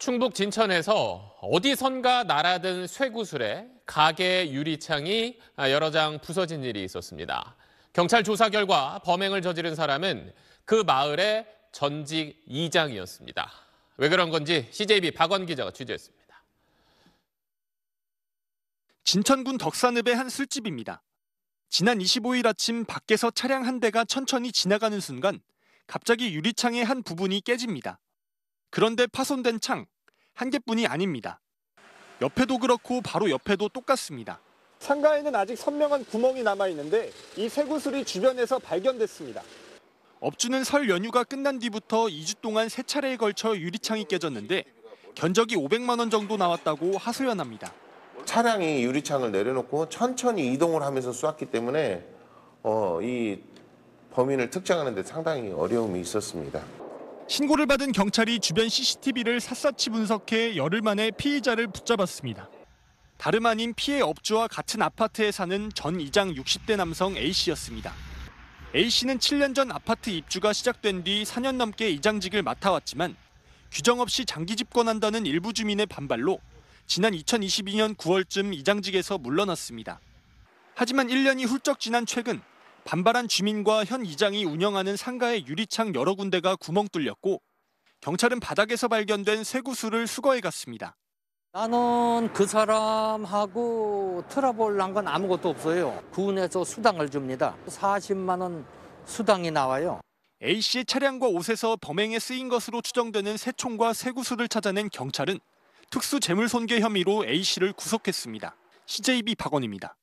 충북 진천에서 어디선가 날아든 쇠구슬에 가게 유리창이 여러 장 부서진 일이 있었습니다. 경찰 조사 결과 범행을 저지른 사람은 그 마을의 전직 이장이었습니다. 왜 그런 건지 CJB 박원 기자가 취재했습니다. 진천군 덕산읍의 한 술집입니다. 지난 25일 아침 밖에서 차량 한 대가 천천히 지나가는 순간 갑자기 유리창의 한 부분이 깨집니다. 그런데 파손된 창, 한 개뿐이 아닙니다. 옆에도 그렇고 바로 옆에도 똑같습니다. 상가에는 아직 선명한 구멍이 남아 있는데 이 쇠구슬이 주변에서 발견됐습니다. 업주는 설 연휴가 끝난 뒤부터 2주 동안 세 차례에 걸쳐 유리창이 깨졌는데 견적이 500만 원 정도 나왔다고 하소연합니다. 차량이 유리창을 내려놓고 천천히 이동을 하면서 쏘기 때문에 어, 이 범인을 특정하는 데 상당히 어려움이 있었습니다. 신고를 받은 경찰이 주변 CCTV를 샅샅이 분석해 열흘 만에 피의자를 붙잡았습니다. 다름 아닌 피해 업주와 같은 아파트에 사는 전 이장 60대 남성 A씨였습니다. A씨는 7년 전 아파트 입주가 시작된 뒤 4년 넘게 이장직을 맡아왔지만 규정 없이 장기 집권한다는 일부 주민의 반발로 지난 2022년 9월쯤 이장직에서 물러났습니다. 하지만 1년이 훌쩍 지난 최근 반발한 주민과 현 이장이 운영하는 상가의 유리창 여러 군데가 구멍 뚫렸고 경찰은 바닥에서 발견된 쇠구슬을 수거해 갔습니다. 나는 그 사람하고 트러블 난 건 아무것도 없어요. 군에서 수당을 줍니다. 40만 원 수당이 나와요. A씨 차량과 옷에서 범행에 쓰인 것으로 추정되는 새총과 쇠구슬을 찾아낸 경찰은 특수재물손괴 혐의로 A씨를 구속했습니다. CJB 박원입니다.